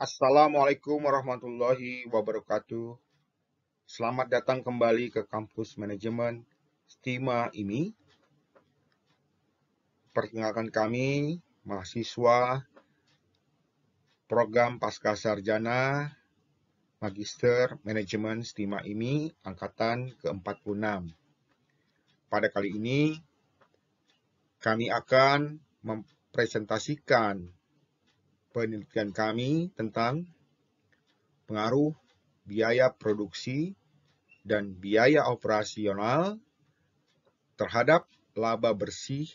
Assalamualaikum warahmatullahi wabarakatuh. Selamat datang kembali ke kampus manajemen STIMA ini. Perkenalkan kami, mahasiswa program pasca sarjana Magister Manajemen STIMA ini angkatan ke-46. Pada kali ini, kami akan mempresentasikan penelitian kami tentang pengaruh biaya produksi dan biaya operasional terhadap laba bersih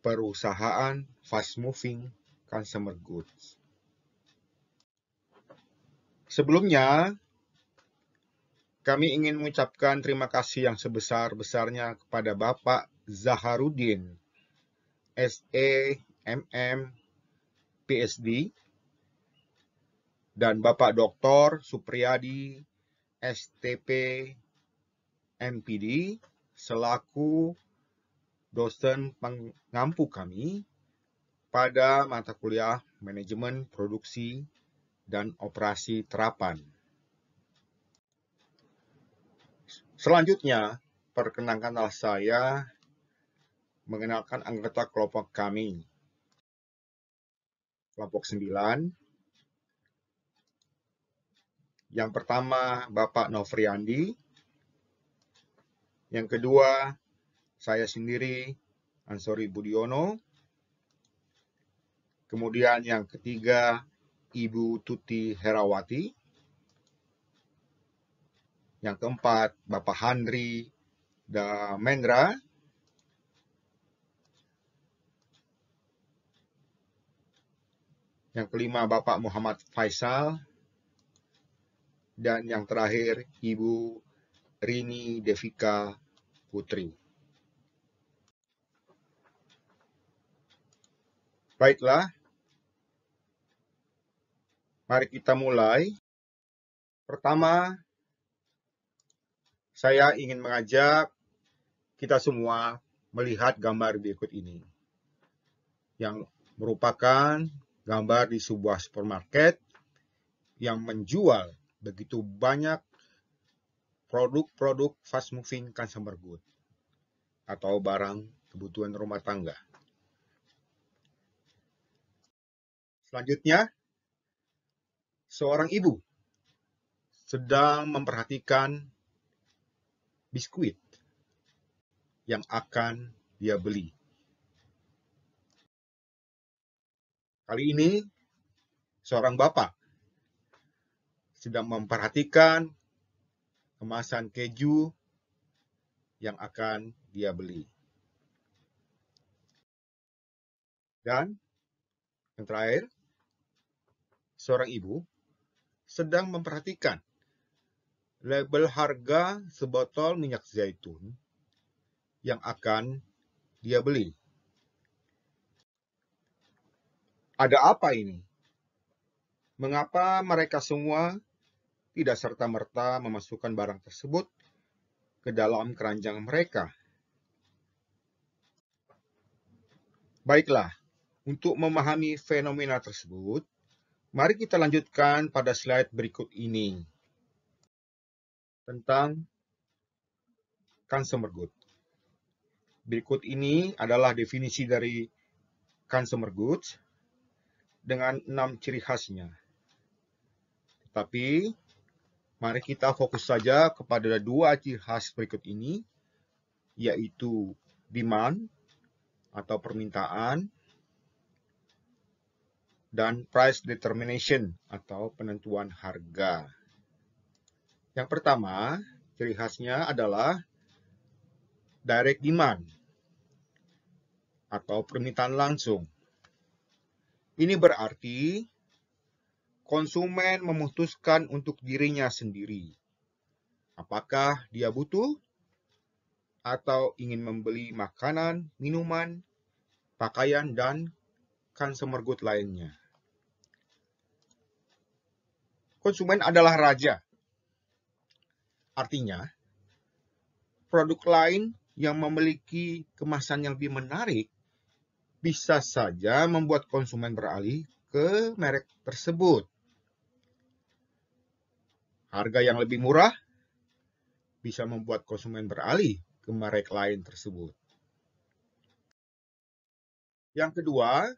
perusahaan fast moving consumer goods. Sebelumnya, kami ingin mengucapkan terima kasih yang sebesar-besarnya kepada Bapak Zaharudin, S.E.M.M. PSD, dan Bapak Dr. Supriyadi, STP, MPD, selaku dosen pengampu kami pada mata kuliah manajemen produksi dan operasi terapan. Selanjutnya, perkenankanlah saya mengenalkan anggota kelompok kami kelompok 9. Yang pertama Bapak Novriandi. Yang kedua saya sendiri Ansori Budiono. Kemudian yang ketiga Ibu Tuti Herawati. Yang keempat Bapak Handri Damendra. Yang kelima Bapak Muhammad Faisal. Dan yang terakhir Ibu Rini Devika Putri. Baiklah, mari kita mulai. Pertama, saya ingin mengajak kita semua melihat gambar berikut ini, yang merupakan gambar di sebuah supermarket yang menjual begitu banyak produk-produk fast moving consumer good atau barang kebutuhan rumah tangga. Selanjutnya, seorang ibu sedang memperhatikan biskuit yang akan dia beli. Kali ini seorang bapak sedang memperhatikan kemasan keju yang akan dia beli. Dan yang terakhir, seorang ibu sedang memperhatikan label harga sebotol minyak zaitun yang akan dia beli. Ada apa ini? Mengapa mereka semua tidak serta-merta memasukkan barang tersebut ke dalam keranjang mereka? Baiklah, untuk memahami fenomena tersebut, mari kita lanjutkan pada slide berikut ini tentang consumer good. Berikut ini adalah definisi dari consumer goods dengan enam ciri khasnya. Tetapi mari kita fokus saja kepada dua ciri khas berikut ini, yaitu demand atau permintaan dan price determination atau penentuan harga. Yang pertama, ciri khasnya adalah direct demand atau permintaan langsung. Ini berarti konsumen memutuskan untuk dirinya sendiri. Apakah dia butuh atau ingin membeli makanan, minuman, pakaian, dan consumer good lainnya. Konsumen adalah raja. Artinya, produk lain yang memiliki kemasan yang lebih menarik bisa saja membuat konsumen beralih ke merek tersebut. Harga yang lebih murah bisa membuat konsumen beralih ke merek lain tersebut. Yang kedua,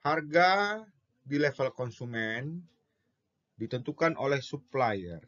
harga di level konsumen ditentukan oleh supplier,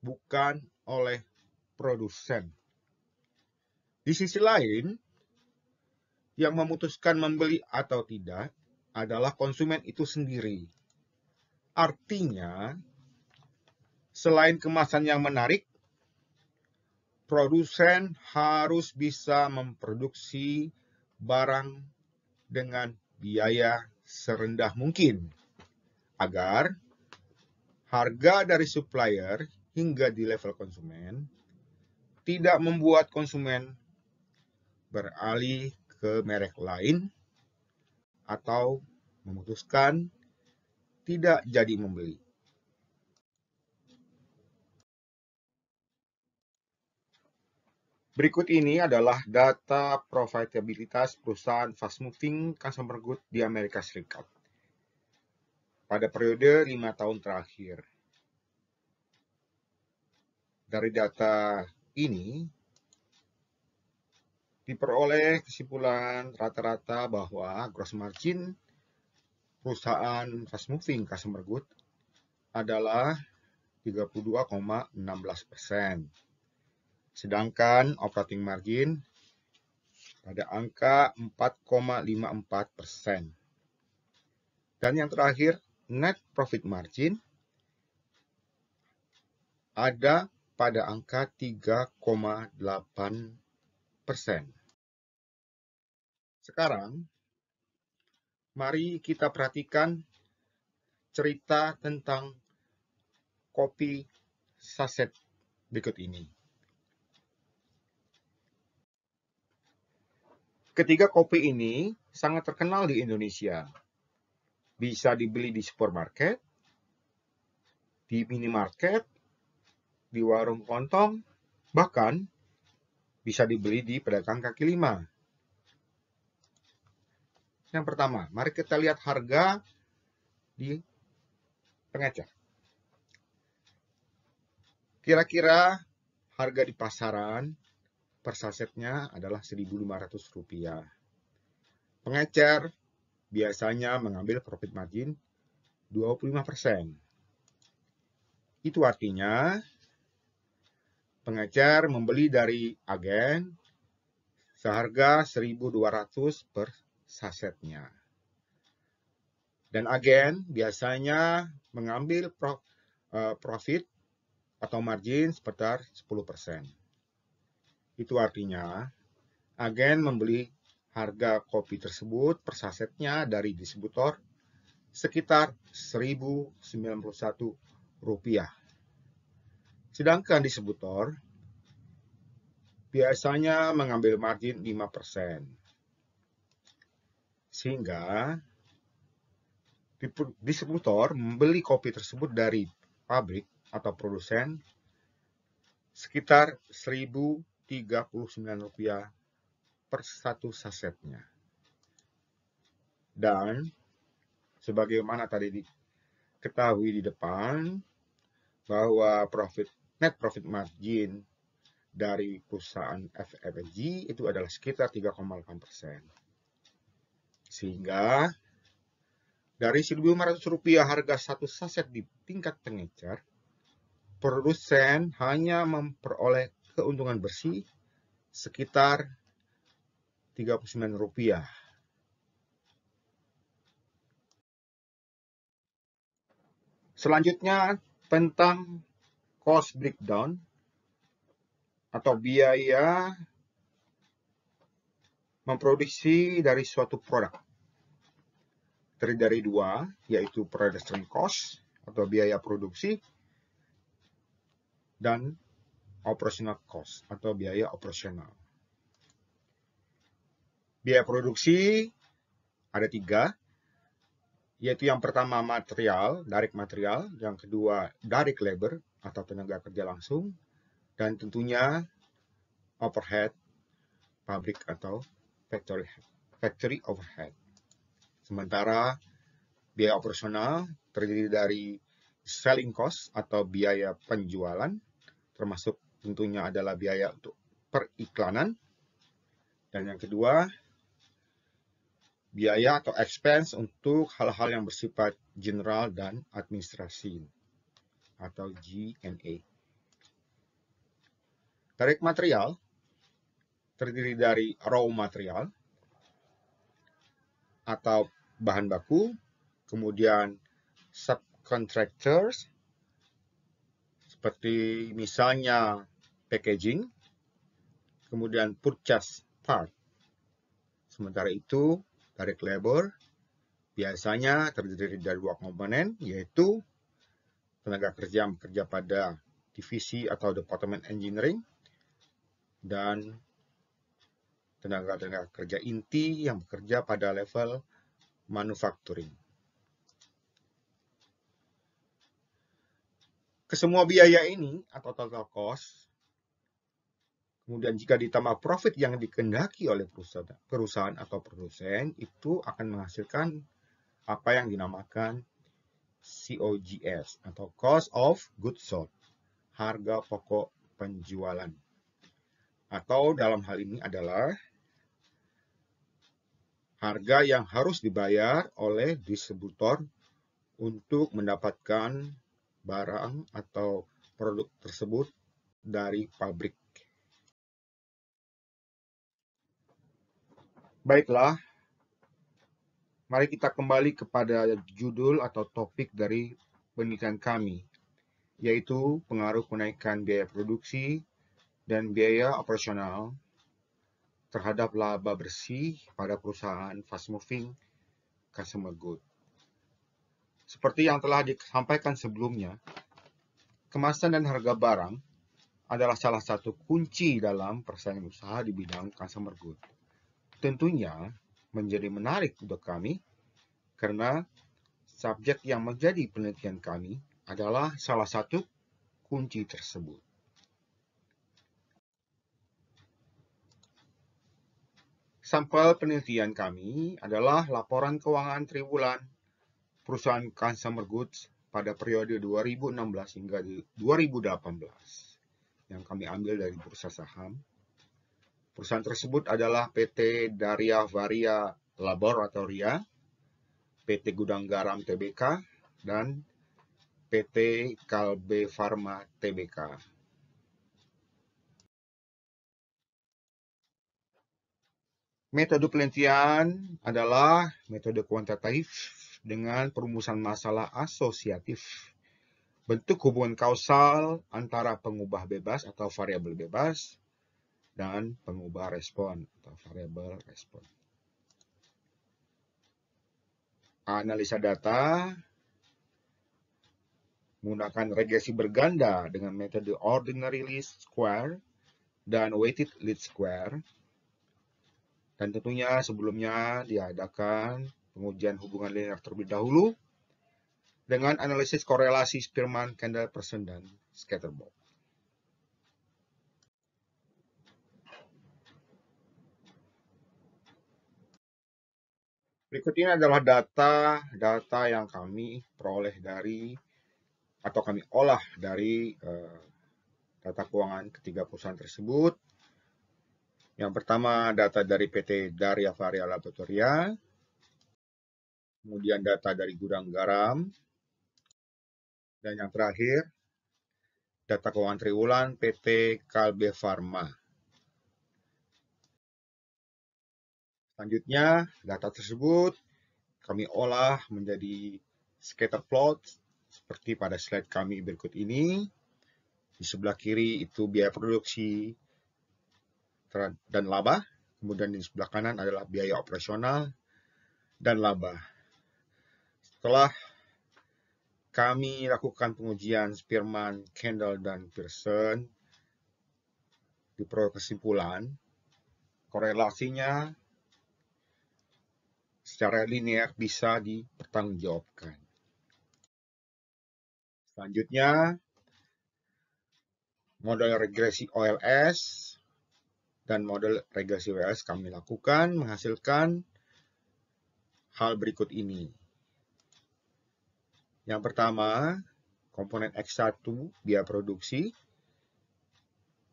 bukan oleh produsen. Di sisi lain, yang memutuskan membeli atau tidak adalah konsumen itu sendiri. Artinya, selain kemasan yang menarik, produsen harus bisa memproduksi barang dengan biaya serendah mungkin agar harga dari supplier hingga di level konsumen tidak membuat konsumen beralih ke merek lain atau memutuskan tidak jadi membeli. Berikut ini adalah data profitabilitas perusahaan fast moving consumer goods di Amerika Serikat pada periode lima tahun terakhir. Dari data ini, diperoleh kesimpulan rata-rata bahwa gross margin perusahaan fast moving customer good adalah 32,16 persen. Sedangkan operating margin pada angka 4,54 persen. Dan yang terakhir, net profit margin ada pada angka 3,8 persen. Sekarang, mari kita perhatikan cerita tentang kopi saset berikut ini. Ketiga kopi ini sangat terkenal di Indonesia. Bisa dibeli di supermarket, di minimarket, di warung kontong, bahkan bisa dibeli di pedagang kaki lima yang pertama, mari kita lihat harga di pengecer. Kira-kira harga di pasaran per sasetnya adalah Rp1.500. Pengecer biasanya mengambil profit margin 25%. Itu artinya pengecer membeli dari agen seharga 1.200 per sasetnya. Dan agen biasanya mengambil eh, profit atau margin sebesar 10%. Itu artinya agen membeli harga kopi tersebut per sasetnya dari distributor sekitar Rp1.091. Sedangkan distributor biasanya mengambil margin 5%. Sehingga distributor membeli kopi tersebut dari pabrik atau produsen sekitar Rp 1.039 per satu sasetnya. Dan sebagaimana tadi diketahui di depan bahwa profit net profit margin dari perusahaan FFG itu adalah sekitar 3,8 persen. Sehingga dari Rp1.500 harga satu saset di tingkat pengecer, produsen hanya memperoleh keuntungan bersih sekitar Rp39. Selanjutnya tentang cost breakdown atau biaya memproduksi dari suatu produk. Terdiri dari dua, yaitu production cost atau biaya produksi dan operational cost atau biaya operasional. Biaya produksi ada tiga, yaitu yang pertama material, direct material, yang kedua direct labor atau tenaga kerja langsung, dan tentunya overhead, pabrik atau factory, factory overhead. Sementara biaya operasional terdiri dari selling cost atau biaya penjualan, termasuk tentunya adalah biaya untuk periklanan. Dan yang kedua, biaya atau expense untuk hal-hal yang bersifat general dan administrasi atau G&A. Tarik material terdiri dari raw material atau bahan baku, kemudian subcontractors seperti misalnya packaging, kemudian purchase part. Sementara itu, direct labor biasanya terdiri dari dua komponen, yaitu tenaga kerja yang bekerja pada divisi atau departemen engineering dan tenaga-tenaga kerja inti yang bekerja pada level manufacturing. Kesemua biaya ini atau total cost, kemudian jika ditambah profit yang dikendaki oleh perusahaan, atau produsen, itu akan menghasilkan apa yang dinamakan COGS atau Cost of Goods Sold, harga pokok penjualan. Atau dalam hal ini adalah harga yang harus dibayar oleh distributor untuk mendapatkan barang atau produk tersebut dari pabrik. Baiklah, mari kita kembali kepada judul atau topik dari penelitian kami, yaitu pengaruh kenaikan biaya produksi dan biaya operasional terhadap laba bersih pada perusahaan fast moving customer good. Seperti yang telah disampaikan sebelumnya, kemasan dan harga barang adalah salah satu kunci dalam persaingan usaha di bidang customer good. Tentunya menjadi menarik untuk kami karena subjek yang menjadi penelitian kami adalah salah satu kunci tersebut. Sampel penelitian kami adalah laporan keuangan triwulan perusahaan consumer goods pada periode 2016 hingga 2018 yang kami ambil dari bursa saham. Perusahaan tersebut adalah PT Daria Varia Laboratoria, PT Gudang Garam TBK, dan PT Kalbe Farma TBK. Metode penelitian adalah metode kuantitatif dengan perumusan masalah asosiatif. Bentuk hubungan kausal antara pengubah bebas atau variabel bebas dan pengubah respon atau variabel respon. Analisa data menggunakan regresi berganda dengan metode ordinary least square dan weighted least square dan tentunya sebelumnya diadakan pengujian hubungan linear terlebih dahulu dengan analisis korelasi Spearman, Kendall Person, dan Scatterbolt. Berikut ini adalah data-data yang kami peroleh dari atau kami olah dari uh, data keuangan ketiga perusahaan tersebut. Yang pertama data dari PT Daria Varia Laboratoria, kemudian data dari gudang garam, dan yang terakhir data keuangan triwulan PT Kalbe Farma. Selanjutnya, data tersebut kami olah menjadi scatter plot seperti pada slide kami berikut ini. Di sebelah kiri itu biaya produksi, dan laba. Kemudian di sebelah kanan adalah biaya operasional dan laba. Setelah kami lakukan pengujian Spearman, Kendall, dan Pearson, diperoleh kesimpulan korelasinya secara linear bisa dipertanggungjawabkan. Selanjutnya, model regresi OLS dan model regresi WS kami lakukan menghasilkan hal berikut ini. Yang pertama, komponen X1 biaya produksi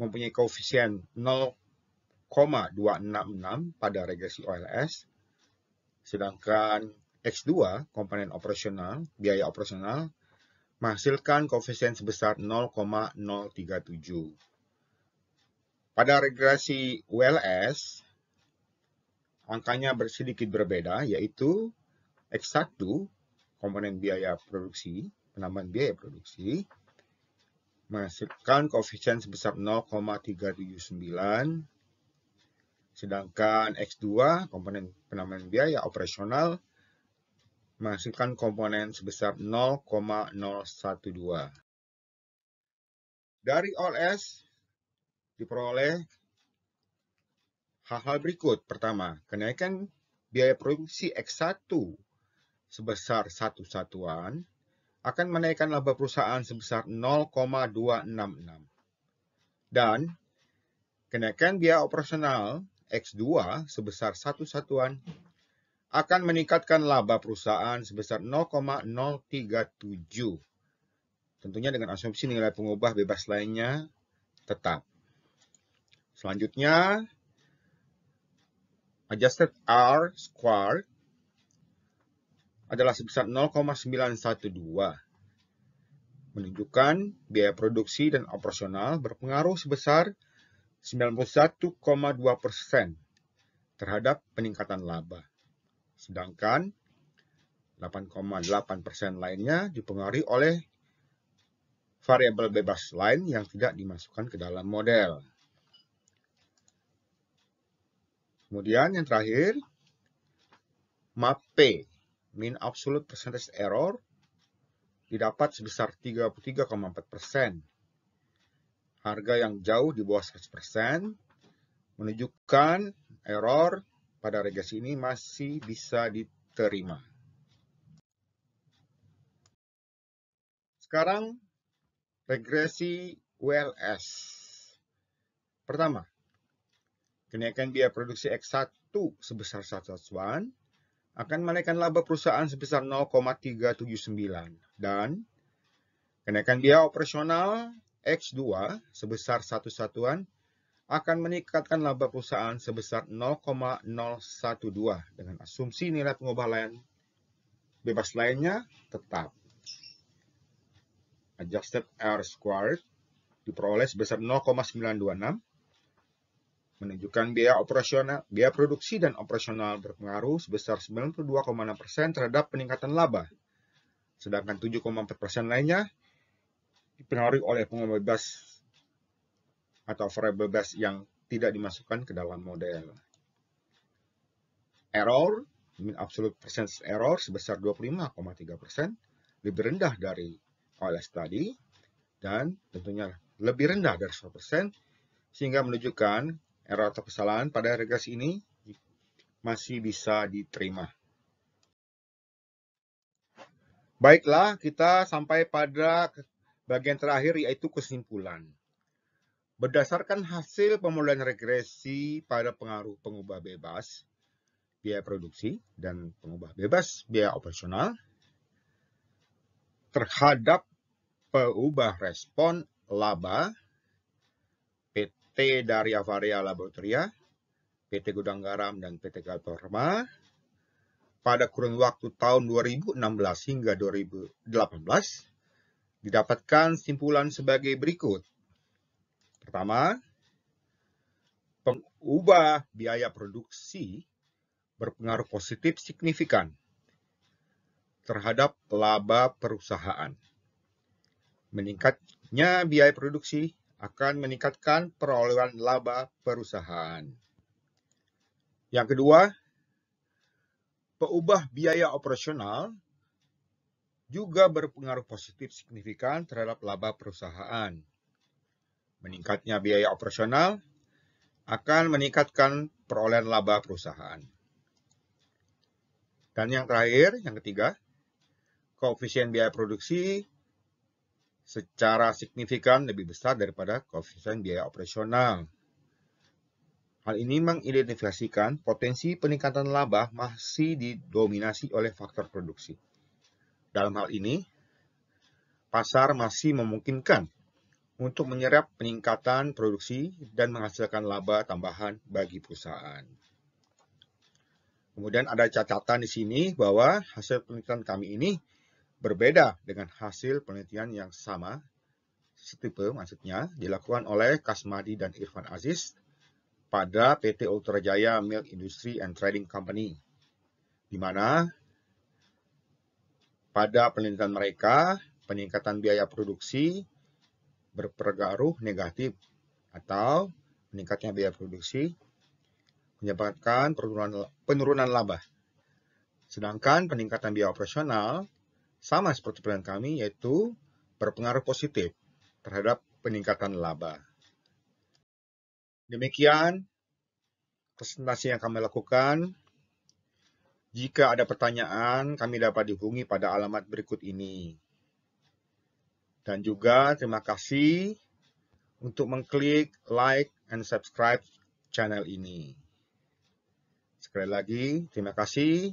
mempunyai koefisien 0,266 pada regresi OLS, sedangkan X2, komponen operasional, biaya operasional, menghasilkan koefisien sebesar 0,037. Pada regresi WLS, angkanya sedikit berbeda, yaitu X1, komponen biaya produksi, penambahan biaya produksi, menghasilkan koefisien sebesar 0,379, sedangkan X2, komponen penambahan biaya operasional, menghasilkan komponen sebesar 0,012. Dari OLS, diperoleh hal-hal berikut. Pertama, kenaikan biaya produksi X1 sebesar satu satuan akan menaikkan laba perusahaan sebesar 0,266. Dan kenaikan biaya operasional X2 sebesar satu satuan akan meningkatkan laba perusahaan sebesar 0,037. Tentunya dengan asumsi nilai pengubah bebas lainnya tetap. Selanjutnya, adjusted R squared adalah sebesar 0,912 menunjukkan biaya produksi dan operasional berpengaruh sebesar 91,2% terhadap peningkatan laba. Sedangkan 8,8% lainnya dipengaruhi oleh variabel bebas lain yang tidak dimasukkan ke dalam model. Kemudian yang terakhir, map P, mean absolute percentage error, didapat sebesar 33,4%. Harga yang jauh di bawah 100% menunjukkan error pada regresi ini masih bisa diterima. Sekarang regresi WLS. Pertama, Kenaikan biaya produksi X1 sebesar 100 akan menaikkan laba perusahaan sebesar 0,379 dan kenaikan biaya operasional X2 sebesar 1 satuan akan meningkatkan laba perusahaan sebesar 0,012 dengan asumsi nilai pengubah lain bebas lainnya tetap. Adjusted R squared diperoleh sebesar 0,926 menunjukkan biaya operasional, biaya produksi dan operasional berpengaruh sebesar 92,6% terhadap peningkatan laba. Sedangkan 7,4% lainnya dipengaruhi oleh pengembangan bebas atau variable bebas yang tidak dimasukkan ke dalam model. Error, mean absolute percentage error sebesar 25,3%, lebih rendah dari OLS tadi, dan tentunya lebih rendah dari 100%, sehingga menunjukkan error atau kesalahan pada regresi ini masih bisa diterima. Baiklah, kita sampai pada bagian terakhir yaitu kesimpulan. Berdasarkan hasil pemodelan regresi pada pengaruh pengubah bebas, biaya produksi, dan pengubah bebas biaya operasional terhadap pengubah respon laba PT Daria Varia Laboratoria, PT Gudang Garam, dan PT Galperma pada kurun waktu tahun 2016 hingga 2018 didapatkan simpulan sebagai berikut. Pertama, pengubah biaya produksi berpengaruh positif signifikan terhadap laba perusahaan. Meningkatnya biaya produksi akan meningkatkan perolehan laba perusahaan. Yang kedua, peubah biaya operasional juga berpengaruh positif signifikan terhadap laba perusahaan. Meningkatnya biaya operasional akan meningkatkan perolehan laba perusahaan. Dan yang terakhir, yang ketiga, koefisien biaya produksi secara signifikan lebih besar daripada koefisien biaya operasional. Hal ini mengidentifikasikan potensi peningkatan laba masih didominasi oleh faktor produksi. Dalam hal ini, pasar masih memungkinkan untuk menyerap peningkatan produksi dan menghasilkan laba tambahan bagi perusahaan. Kemudian ada catatan di sini bahwa hasil penelitian kami ini berbeda dengan hasil penelitian yang sama, setipe maksudnya, dilakukan oleh Kasmadi dan Irfan Aziz pada PT Ultra Jaya Milk Industry and Trading Company, di mana pada penelitian mereka, peningkatan biaya produksi berpengaruh negatif atau meningkatnya biaya produksi menyebabkan penurunan, penurunan laba. Sedangkan peningkatan biaya operasional sama seperti pilihan kami yaitu berpengaruh positif terhadap peningkatan laba. Demikian presentasi yang kami lakukan. Jika ada pertanyaan, kami dapat dihubungi pada alamat berikut ini. Dan juga terima kasih untuk mengklik like and subscribe channel ini. Sekali lagi, terima kasih.